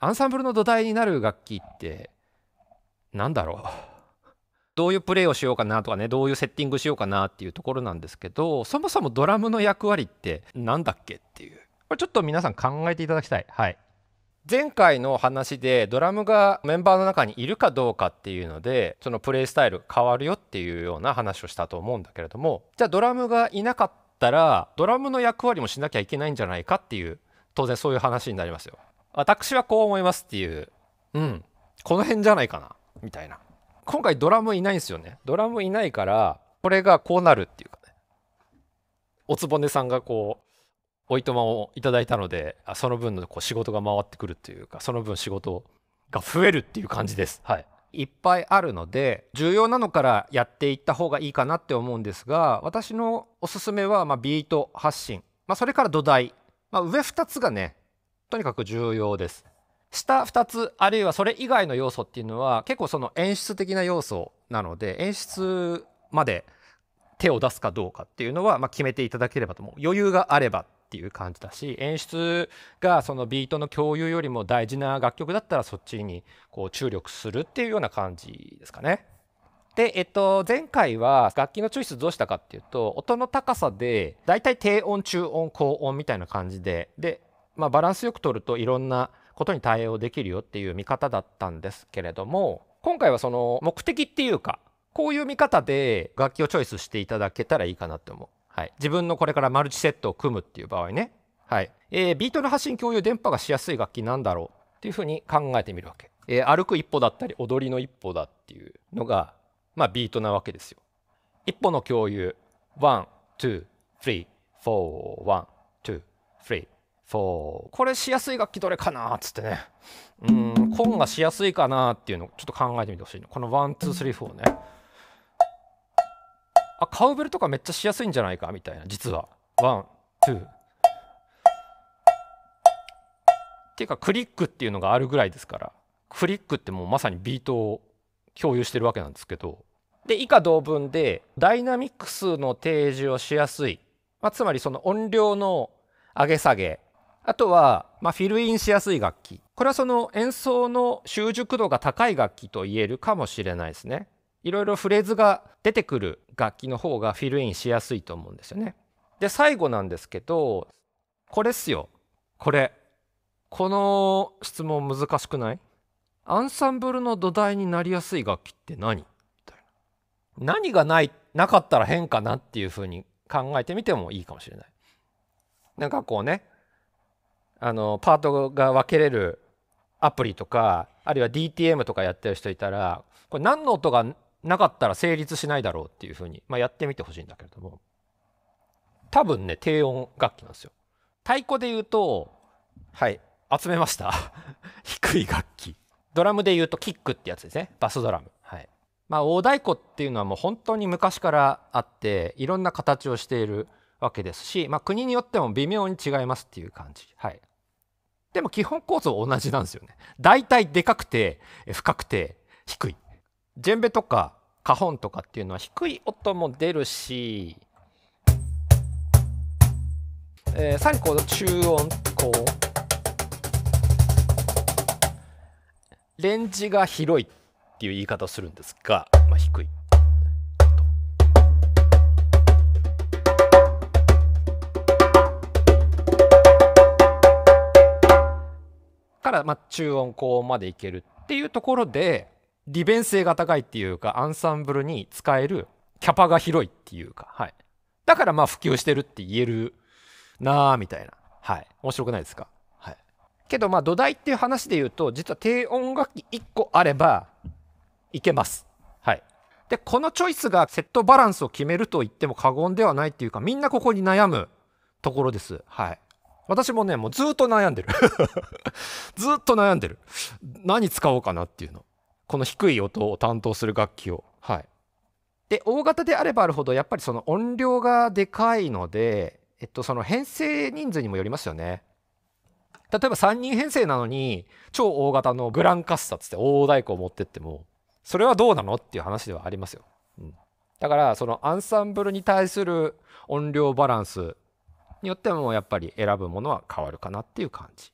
アンサンブルの土台になる楽器って何だろうどういうプレーをしようかなとかねどういうセッティングしようかなっていうところなんですけどそもそもドラムの役割って何だっけっていうこれちょっと皆さん考えていただきたいはい前回の話でドラムがメンバーの中にいるかどうかっていうのでそのプレイスタイル変わるよっていうような話をしたと思うんだけれどもじゃあドラムがいなかったらドラムの役割もしなきゃいけないんじゃないかっていう当然そういう話になりますよ私はこう思いますっていう、うん、この辺じゃないかな、みたいな。今回ドラムいないんですよね。ドラムいないから、これがこうなるっていうかね。おつぼねさんがこう、おいとまをいただいたので、その分のこう仕事が回ってくるっていうか、その分仕事が増えるっていう感じです。はい。いっぱいあるので重要なのからやっていった方がいいかなって思うんですが私のおすすめはまビート発信、まあ、それから土台、まあ、上2つがねとにかく重要です。下2つあるいはそれ以外の要素っていうのは結構その演出的な要素なので演出まで手を出すかどうかっていうのは、まあ、決めていただければと思う余裕があればっていう感じだし演出がそのビートの共有よりも大事な楽曲だったらそっちにこう注力するっていうような感じですかね。で、えっと、前回は楽器のチョイスどうしたかっていうと音の高さで大体低音中音高音みたいな感じででまあ、バランスよく取るといろんなことに対応できるよっていう見方だったんですけれども今回はその目的っていうかこういう見方で楽器をチョイスしていただけたらいいかなって思う。はい、自分のこれからマルチセットを組むっていう場合ね、はいえー、ビートの発信共有電波がしやすい楽器なんだろうっていうふうに考えてみるわけ。えー、歩く一歩だったり踊りの一歩だっていうのが、まあ、ビートなわけですよ。一歩の共有ワン・ツー・ー・ー・リフォワン・ツー・フリーそうこれしやすい楽器どれかなっつってねうんコンがしやすいかなっていうのをちょっと考えてみてほしいのこの1234ねあカウベルとかめっちゃしやすいんじゃないかみたいな実はワンツーっていうかクリックっていうのがあるぐらいですからクリックってもうまさにビートを共有してるわけなんですけどで以下同文でダイナミックスの提示をしやすい、まあ、つまりその音量の上げ下げあとは、まあ、フィルインしやすい楽器これはその演奏の習熟度が高い楽器と言えるかもしれないですねいろいろフレーズが出てくる楽器の方がフィルインしやすいと思うんですよねで最後なんですけどこれっすよこれこの質問難しくないアンサンブルの土台になりやすい楽器って何みたいな何がないなかったら変かなっていうふうに考えてみてもいいかもしれないなんかこうねあのパートが分けれるアプリとかあるいは DTM とかやってる人いたらこれ何の音がなかったら成立しないだろうっていうふうに、まあ、やってみてほしいんだけれども多分ね低音楽器なんですよ。太鼓で言うとはい集めました 低い楽器ドラムで言うとキックってやつですねバスドラムはいまあ大太鼓っていうのはもう本当に昔からあっていろんな形をしているわけですし、まあ、国によっても微妙に違いますっていう感じはいでも基本構造同じなんですよね。大体でかくて、深くて、低い。ジェンベとか、カホンとかっていうのは低い音も出るし、えー、さらにこの中音こうレンジが広いっていう言い方をするんですが、まあ、低いからま中音高音までいけるっていうところで利便性が高いっていうかアンサンブルに使えるキャパが広いっていうか、はい、だからまあ普及してるって言えるなあみたいな、はい、面白くないですか、はい、けどまあ土台っていう話で言うと実は低音楽器1個あればいけます、はい、でこのチョイスがセットバランスを決めると言っても過言ではないっていうかみんなここに悩むところです、はい、私もね、もうずっと悩んでる ずっと悩んでる。何使おうかなっていうの。この低い音を担当する楽器を。はい。で、大型であればあるほど、やっぱりその音量がでかいので、えっと、その編成人数にもよりますよね。例えば3人編成なのに、超大型のグランカッサつって大太鼓を持ってっても、それはどうなのっていう話ではありますよ。うん、だから、そのアンサンブルに対する音量バランスによってもやっぱり選ぶものは変わるかなっていう感じ